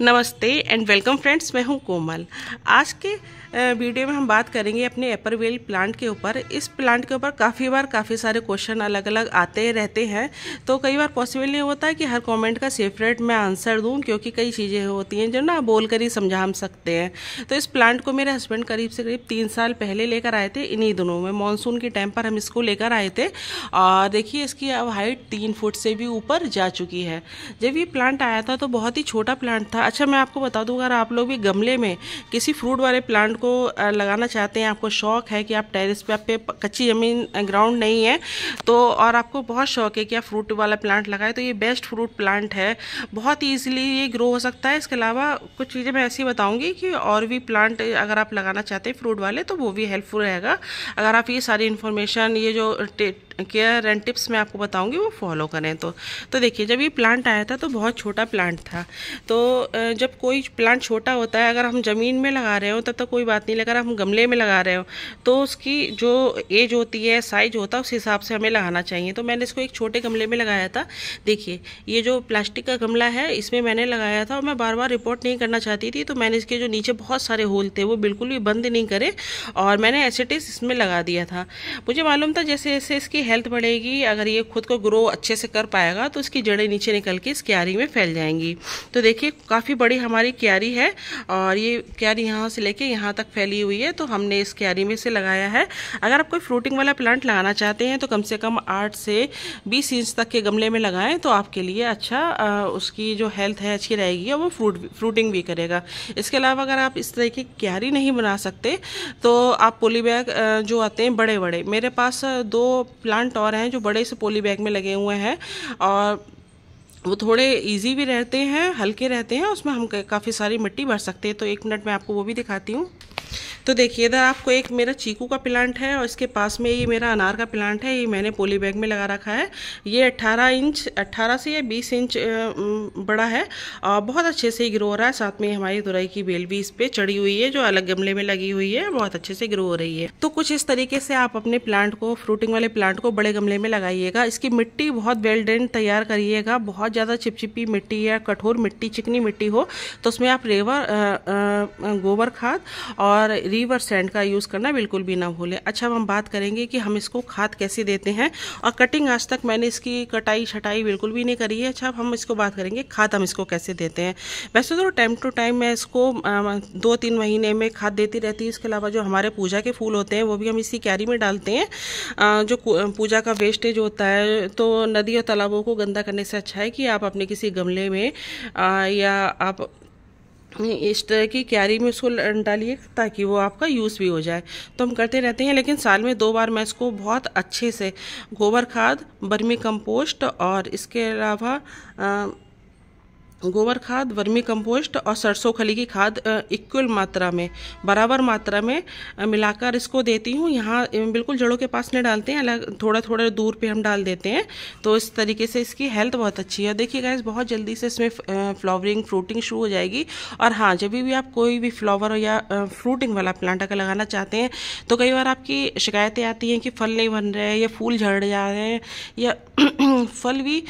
नमस्ते and welcome friends मैं हूं कोमल आज के वीडियो में हम बात करेंगे अपने एपरवेल प्लांट के ऊपर इस प्लांट के ऊपर काफ़ी बार काफ़ी सारे क्वेश्चन अलग अलग आते रहते हैं तो कई बार पॉसिबल नहीं होता है कि हर कमेंट का सेपरेट मैं आंसर दूं क्योंकि कई चीज़ें होती हैं जो ना बोल कर ही समझा हम सकते हैं तो इस प्लांट को मेरे हस्बैंड करीब से करीब तीन साल पहले लेकर आए थे इन्हीं दिनों में मानसून के टाइम पर हम इसको लेकर आए थे और देखिए इसकी अब हाइट तीन फुट से भी ऊपर जा चुकी है जब ये प्लांट आया था तो बहुत ही छोटा प्लांट था अच्छा मैं आपको बता दूँ अगर आप लोग भी गमले में किसी फ्रूट वाले प्लांट को लगाना चाहते हैं आपको शौक है कि आप टेरेस पे आप कच्ची ज़मीन ग्राउंड नहीं है तो और आपको बहुत शौक है कि आप फ्रूट वाला प्लांट लगाए तो ये बेस्ट फ्रूट प्लांट है बहुत ईजिली ये ग्रो हो सकता है इसके अलावा कुछ चीज़ें मैं ऐसी बताऊँगी कि और भी प्लांट अगर आप लगाना चाहते हैं फ्रूट वाले तो वो भी हेल्पफुल रहेगा अगर आप ये सारी इन्फॉर्मेशन ये जो केयर एंड टिप्स मैं आपको बताऊंगी वो फॉलो करें तो तो देखिए जब ये प्लांट आया था तो बहुत छोटा प्लांट था तो जब कोई प्लांट छोटा होता है अगर हम ज़मीन में लगा रहे हो तब तक कोई बात नहीं लगा हम गमले में लगा रहे हो तो उसकी जो एज होती है साइज होता है उस हिसाब से हमें लगाना चाहिए तो मैंने इसको एक छोटे गमले में लगाया था देखिए ये जो प्लास्टिक का गमला है इसमें मैंने लगाया था और मैं बार बार रिपोर्ट नहीं करना चाहती थी तो मैंने इसके जो नीचे बहुत सारे होल थे वो बिल्कुल भी बंद नहीं करे और मैंने एसिटिस इसमें लगा दिया था मुझे मालूम था जैसे जैसे इसकी हेल्थ बढ़ेगी अगर ये खुद को ग्रो अच्छे से कर पाएगा तो उसकी जड़ें नीचे निकल के इस क्यारी में फैल जाएंगी तो देखिए काफ़ी बड़ी हमारी क्यारी है और ये क्यारी यहाँ से लेके यहाँ तक फैली हुई है तो हमने इस क्यारी में से लगाया है अगर आप कोई फ्रूटिंग वाला प्लांट लगाना चाहते हैं तो कम से कम आठ से बीस इंच तक के गमले में लगाएं तो आपके लिए अच्छा उसकी जो हेल्थ है अच्छी रहेगी और वो फ्रूट फ्रूटिंग भी करेगा इसके अलावा अगर आप इस तरह की क्यारी नहीं बना सकते तो आप पोली बैग जो आते हैं बड़े बड़े मेरे पास दो प्लांट प्लांट और हैं जो बड़े से पोली बैग में लगे हुए हैं और वो थोड़े इजी भी रहते हैं हल्के रहते हैं उसमें हम काफ़ी सारी मिट्टी भर सकते हैं तो एक मिनट में आपको वो भी दिखाती हूँ तो देखिए इधर आपको एक मेरा चीकू का प्लांट है और इसके पास में ये मेरा अनार का प्लांट है ये मैंने पोली बैग में लगा रखा है ये 18 इंच 18 से या 20 इंच बड़ा है और बहुत अच्छे से ग्रो हो रहा है साथ में हमारी तुरई की बेल भी इस पर चढ़ी हुई है जो अलग गमले में लगी हुई है बहुत अच्छे से ग्रो हो रही है तो कुछ इस तरीके से आप अपने प्लांट को फ्रूटिंग वाले प्लांट को बड़े गमले में लगाइएगा इसकी मिट्टी बहुत वेल ड्रेन तैयार करिएगा बहुत ज़्यादा चिपचिपी मिट्टी या कठोर मिट्टी चिकनी मिट्टी हो तो उसमें आप रेवर गोबर खाद और लीव और सैंड का यूज़ करना बिल्कुल भी ना भूलें अच्छा अब हम बात करेंगे कि हम इसको खाद कैसे देते हैं और कटिंग आज तक मैंने इसकी कटाई छटाई बिल्कुल भी नहीं करी है अच्छा अब हम इसको बात करेंगे खाद हम इसको कैसे देते हैं वैसे तो टाइम टू टाइम मैं इसको दो तीन महीने में खाद देती रहती है इसके अलावा जो हमारे पूजा के फूल होते हैं वो भी हम इसी कैरी में डालते हैं जो पूजा का वेस्टेज होता है तो नदी और तालाबों को गंदा करने से अच्छा है कि आप अपने किसी गमले में या आप इस तरह की क्यारी में उसको डालिए ताकि वो आपका यूज़ भी हो जाए तो हम करते रहते हैं लेकिन साल में दो बार मैं इसको बहुत अच्छे से गोबर खाद बर्मी कंपोस्ट और इसके अलावा गोबर खाद वर्मी कंपोस्ट और सरसों खली की खाद इक्वल मात्रा में बराबर मात्रा में मिलाकर इसको देती हूँ यहाँ बिल्कुल जड़ों के पास नहीं डालते हैं अलग थोड़ा थोड़ा दूर पे हम डाल देते हैं तो इस तरीके से इसकी हेल्थ बहुत अच्छी है देखिए गैस बहुत जल्दी से इसमें फ्लावरिंग फ्रूटिंग शुरू हो जाएगी और हाँ जब भी आप कोई भी फ्लावर या फ्रूटिंग वाला प्लांट अगर लगाना चाहते हैं तो कई बार आपकी शिकायतें आती हैं कि फल नहीं बन रहे या फूल झड़ जा रहे हैं या फल भी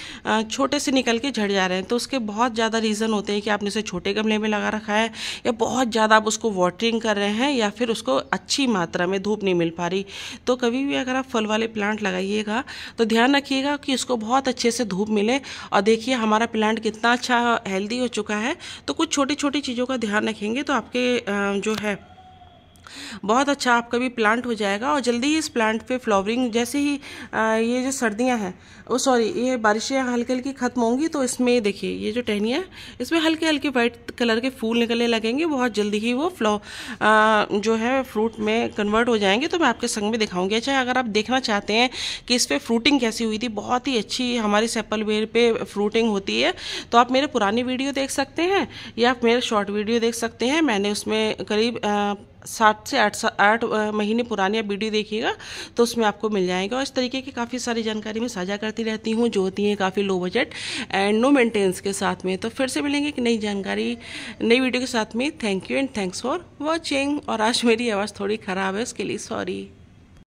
छोटे से निकल के झड़ जा रहे हैं तो उसके बहुत ज़्यादा रीज़न होते हैं कि आपने उसे छोटे गमले में लगा रखा है या बहुत ज़्यादा आप उसको वाटरिंग कर रहे हैं या फिर उसको अच्छी मात्रा में धूप नहीं मिल पा रही तो कभी भी अगर आप फल वाले प्लांट लगाइएगा तो ध्यान रखिएगा कि उसको बहुत अच्छे से धूप मिले और देखिए हमारा प्लांट कितना अच्छा हेल्दी हो चुका है तो कुछ छोटी छोटी चीज़ों का ध्यान रखेंगे तो आपके जो है बहुत अच्छा आपका भी प्लांट हो जाएगा और जल्दी ही इस प्लांट पे फ्लावरिंग जैसे ही आ, ये जो सर्दियां हैं वो सॉरी ये बारिशें हल्की हल्की ख़त्म होंगी तो इसमें देखिए ये जो टहनियाँ है इसमें हल्के हल्के वाइट कलर के फूल निकलने लगेंगे बहुत जल्दी ही वो फ्लॉ जो है फ्रूट में कन्वर्ट हो जाएंगे तो मैं आपके संग में दिखाऊँगी अच्छा अगर आप देखना चाहते हैं कि इस पर फ्रूटिंग कैसी हुई थी बहुत ही अच्छी हमारी सेप्पल वेयर पर फ्रूटिंग होती है तो आप मेरे पुरानी वीडियो देख सकते हैं या आप मेरे शॉर्ट वीडियो देख सकते हैं मैंने उसमें करीब सात से आठ आठ महीने पुरानी आप वीडियो देखिएगा तो उसमें आपको मिल जाएगा और इस तरीके की काफ़ी सारी जानकारी मैं साझा करती रहती हूँ जो होती है काफ़ी low budget and no maintenance के साथ में तो फिर से मिलेंगे एक नई जानकारी नई वीडियो के साथ में thank you and thanks for watching और आज मेरी आवाज़ थोड़ी ख़राब है उसके लिए सॉरी